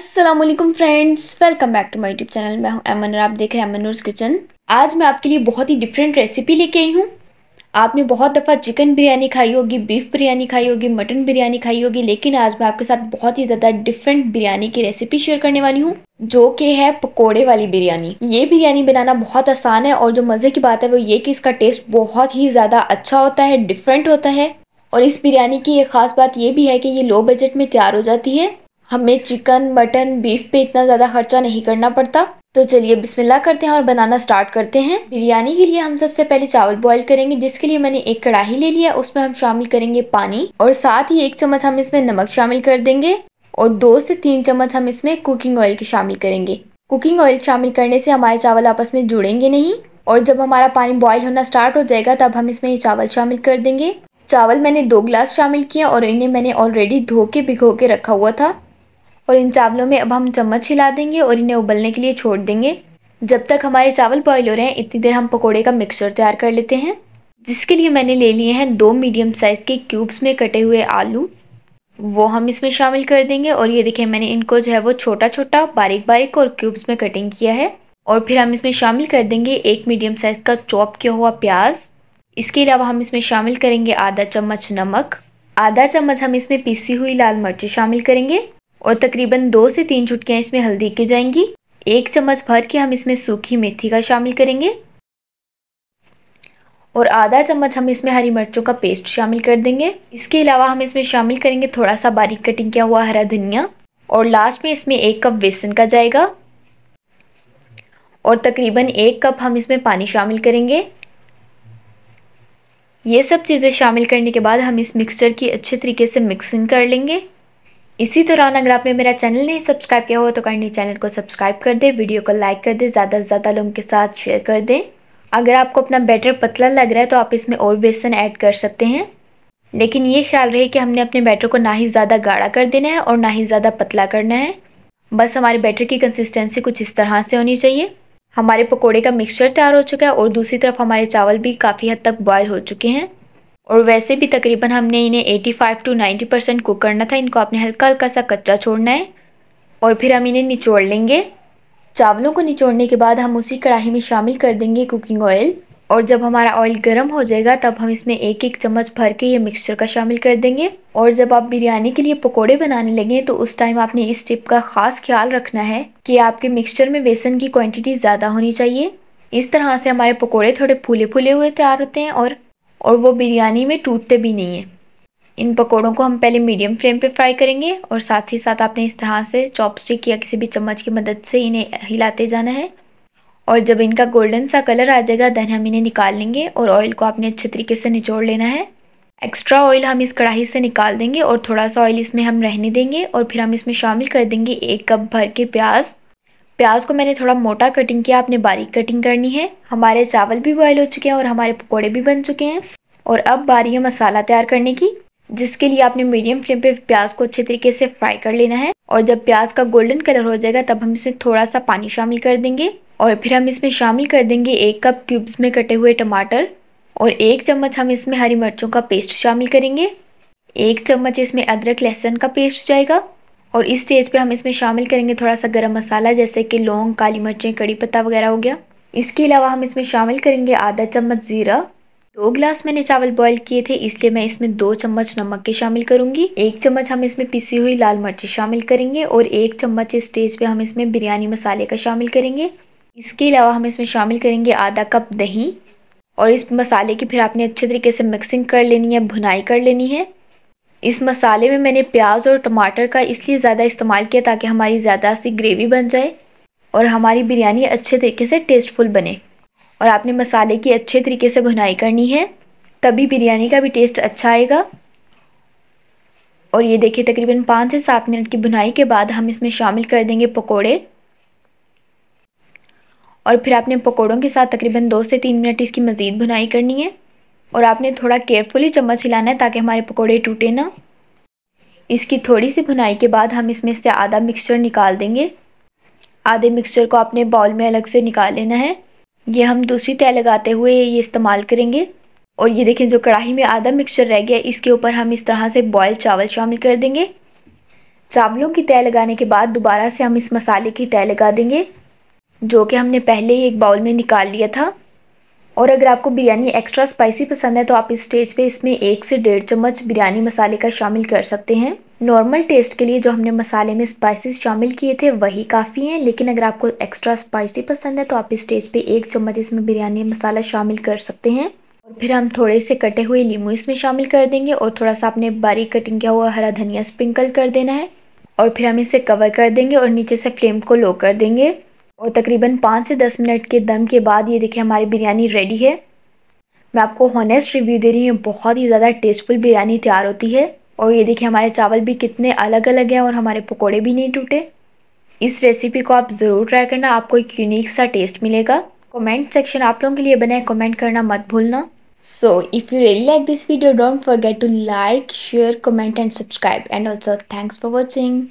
Aslam friends welcome back to my YouTube channel मैं हूँ अमन और आप देख रहे हैं अमनूर्स किचन आज मैं आपके लिए बहुत ही डिफरेंट रेसिपी लेके आई हूँ आपने बहुत दफ़ा चिकन बिरयानी खाई होगी बीफ बिरयानी खाई होगी मटन बिरयानी खाई होगी लेकिन आज मैं आपके साथ बहुत ही ज़्यादा डिफरेंट बिरयानी की रेसिपी शेयर करने वाली हूँ जो कि है पकोड़े वाली बिरयानी ये बिरयानी बनाना बहुत आसान है और जो मज़े की बात है वो ये कि इसका टेस्ट बहुत ही ज़्यादा अच्छा होता है डिफरेंट होता है और इस बिरयानी की एक ख़ास बात ये भी है कि ये लो बजट में तैयार हो जाती है हमें चिकन मटन बीफ पे इतना ज़्यादा खर्चा नहीं करना पड़ता तो चलिए बिस्मिल्लाह करते हैं और बनाना स्टार्ट करते हैं बिरयानी के लिए हम सबसे पहले चावल बॉईल करेंगे जिसके लिए मैंने एक कढ़ाई ले लिया उसमें हम शामिल करेंगे पानी और साथ ही एक चम्मच हम इसमें नमक शामिल कर देंगे और दो से तीन चम्मच हम इसमें कुकिंग ऑयल के शामिल करेंगे कुकिंग ऑयल शामिल करने से हमारे चावल आपस में जुड़ेंगे नहीं और जब हमारा पानी बॉयल होना स्टार्ट हो जाएगा तब हम इसमें ये चावल शामिल कर देंगे चावल मैंने दो ग्लास शामिल किया और इन्हें मैंने ऑलरेडी धो के भिगो के रखा हुआ था और इन चावलों में अब हम चम्मच हिला देंगे और इन्हें उबलने के लिए छोड़ देंगे जब तक हमारे चावल बॉयल हो रहे हैं इतनी देर हम पकोड़े का मिक्सचर तैयार कर लेते हैं जिसके लिए मैंने ले लिए हैं दो मीडियम साइज़ के क्यूब्स में कटे हुए आलू वो हम इसमें शामिल कर देंगे और ये देखें मैंने इनको जो है वो छोटा छोटा बारीक बारीक और क्यूब्स में कटिंग किया है और फिर हम इसमें शामिल कर देंगे एक मीडियम साइज़ का चॉप किया हुआ प्याज इसके अलावा हम इसमें शामिल करेंगे आधा चम्मच नमक आधा चम्मच हम इसमें पीसी हुई लाल मिर्ची शामिल करेंगे और तकरीबन दो से तीन चुटकियाँ इसमें हल्दी की जाएंगी एक चम्मच भर के हम इसमें सूखी मेथी का शामिल करेंगे और आधा चम्मच हम इसमें हरी मिर्चों का पेस्ट शामिल कर देंगे इसके अलावा हम इसमें शामिल करेंगे थोड़ा सा बारीक कटिंग किया हुआ हरा धनिया और लास्ट में इसमें एक कप बेसन का जाएगा और तकरीबन एक कप हम इसमें पानी शामिल करेंगे ये सब चीज़ें शामिल करने के बाद हम इस मिक्सचर की अच्छे तरीके से मिक्सिंग कर लेंगे इसी दौरान अगर आपने मेरा चैनल नहीं सब्सक्राइब किया हो तो काइंडली चैनल को सब्सक्राइब कर दें वीडियो को लाइक कर दें ज़्यादा से ज़्यादा लोगों के साथ शेयर कर दें अगर आपको अपना बैटर पतला लग रहा है तो आप इसमें और बेसन ऐड कर सकते हैं लेकिन ये ख्याल रहे कि हमने अपने बैटर को ना ही ज़्यादा गाढ़ा कर देना है और ना ही ज़्यादा पतला करना है बस हमारे बैटर की कंसिस्टेंसी कुछ इस तरह से होनी चाहिए हमारे पकोड़े का मिक्सचर तैयार हो चुका है और दूसरी तरफ हमारे चावल भी काफ़ी हद तक बॉयल हो चुके हैं और वैसे भी तकरीबन हमने इन्हें 85 टू नाइन्टी परसेंट कुक करना था इनको आपने हल्का हल्का सा कच्चा छोड़ना है और फिर हम इन्हें निचोड़ लेंगे चावलों को निचोड़ने के बाद हम उसी कढ़ाई में शामिल कर देंगे कुकिंग ऑयल और जब हमारा ऑयल गर्म हो जाएगा तब हम इसमें एक एक चम्मच भर के ये मिक्सचर का शामिल कर देंगे और जब आप बिरयानी के लिए पकोड़े बनाने लगें तो उस टाइम आपने इस टिप का ख़ास ख्याल रखना है कि आपके मिक्सचर में बेसन की क्वांटिटी ज़्यादा होनी चाहिए इस तरह से हमारे पकोड़े थोड़े फूले फूले हुए तैयार होते हैं और और वो बिरयानी में टूटते भी नहीं है इन पकोड़ों को हम पहले मीडियम फ्लेम पे फ्राई करेंगे और साथ ही साथ आपने इस तरह से चॉपस्टिक या किसी भी चम्मच की मदद से इन्हें हिलाते जाना है और जब इनका गोल्डन सा कलर आ जाएगा देन हम इन्हें निकाल लेंगे और ऑयल को आपने अच्छे तरीके से निचोड़ लेना है एक्स्ट्रा ऑयल हम इस कढ़ाई से निकाल देंगे और थोड़ा सा ऑयल इसमें हम रहने देंगे और फिर हम इसमें शामिल कर देंगे एक कप भर के प्याज प्याज को मैंने थोड़ा मोटा कटिंग किया आपने बारीक कटिंग करनी है हमारे चावल भी बॉयल हो चुके हैं और हमारे पकौड़े भी बन चुके हैं और अब बारी है मसाला तैयार करने की जिसके लिए आपने मीडियम फ्लेम पे प्याज को अच्छे तरीके से फ्राई कर लेना है और जब प्याज का गोल्डन कलर हो जाएगा तब हम इसमें थोड़ा सा पानी शामिल कर देंगे और फिर हम इसमें शामिल कर देंगे एक कप क्यूब्स में कटे हुए टमाटर और एक चम्मच हम इसमें हरी मिर्चों का पेस्ट शामिल करेंगे एक चम्मच इसमें अदरक लहसुन का पेस्ट जाएगा और इस स्टेज पे हम इसमें शामिल करेंगे थोड़ा सा गरम मसाला जैसे कि लौंग काली मिर्चें कड़ी पत्ता वगैरह हो गया इसके अलावा हम इसमें शामिल करेंगे आधा चम्मच ज़ीरा दो ग्लास मैंने चावल बॉईल किए थे इसलिए मैं इसमें दो चम्मच नमक के शामिल करूंगी एक चम्मच हम इसमें पिसी हुई लाल मिर्ची शामिल करेंगे और एक चम्मच इस स्टेज पे हम इसमें बिरयानी मसाले का शामिल करेंगे इसके अलावा हम इसमें शामिल करेंगे आधा कप दही और इस मसाले की फिर आपने अच्छे तरीके से मिक्सिंग कर लेनी है भुनाई कर लेनी है इस मसाले में मैंने प्याज और टमाटर का इसलिए ज़्यादा इस्तेमाल किया ताकि हमारी ज़्यादा सी ग्रेवी बन जाए और हमारी बिरयानी अच्छे तरीके से टेस्टफुल बने और आपने मसाले की अच्छे तरीके से भुनाई करनी है तभी बिरयानी का भी टेस्ट अच्छा आएगा और ये देखिए तकरीबन पाँच से सात मिनट की भुनाई के बाद हम इसमें शामिल कर देंगे पकौड़े और फिर आपने पकौड़ों के साथ तकरीबन दो से तीन मिनट इसकी मज़ीद भुनाई करनी है और आपने थोड़ा केयरफुली चम्मच हिलाना है ताकि हमारे पकौड़े टूटे ना इसकी थोड़ी सी भुनाई के बाद हम इसमें से आधा मिक्सचर निकाल देंगे आधे मिक्सचर को आपने बाउल में अलग से निकाल लेना है ये हम दूसरी तय लगाते हुए ये इस्तेमाल करेंगे और ये देखें जो कढ़ाई में आधा मिक्सचर रह गया इसके ऊपर हम इस तरह से बॉयल चावल शामिल कर देंगे चावलों की तय लगाने के बाद दोबारा से हम इस मसाले की तय लगा देंगे जो कि हमने पहले ही एक बाउल में निकाल लिया था और अगर आपको बिरयानी एक्स्ट्रा स्पाइसी पसंद है तो आप इस स्टेज पे इसमें एक से डेढ़ चम्मच बिरयानी मसाले का शामिल कर सकते हैं नॉर्मल टेस्ट के लिए जो हमने मसाले में स्पाइसेस शामिल किए थे वही काफ़ी हैं लेकिन अगर आपको एक्स्ट्रा स्पाइसी पसंद है तो आप इस स्टेज पे एक चम्मच इसमें बिरयानी मसाला शामिल कर सकते हैं और फिर हम थोड़े से कटे हुए लीमू इसमें शामिल कर देंगे और थोड़ा सा आपने बारीक कटिंग किया हुआ हरा धनिया स्प्रिंकल कर देना है और फिर हम इसे कवर कर देंगे और नीचे से फ्लेम को लो कर देंगे और तकरीबन पाँच से दस मिनट के दम के बाद ये देखिए हमारी बिरयानी रेडी है मैं आपको हॉनेस्ट रिव्यू दे रही हूँ बहुत ही ज़्यादा टेस्टफुल बिरयानी तैयार होती है और ये देखिए हमारे चावल भी कितने अलग अलग हैं और हमारे पकौड़े भी नहीं टूटे इस रेसिपी को आप ज़रूर ट्राई करना आपको एक यूनिक सा टेस्ट मिलेगा कमेंट सेक्शन आप लोगों के लिए बनाए कमेंट करना मत भूलना so if you really like this video don't forget to like share comment and subscribe and also thanks for watching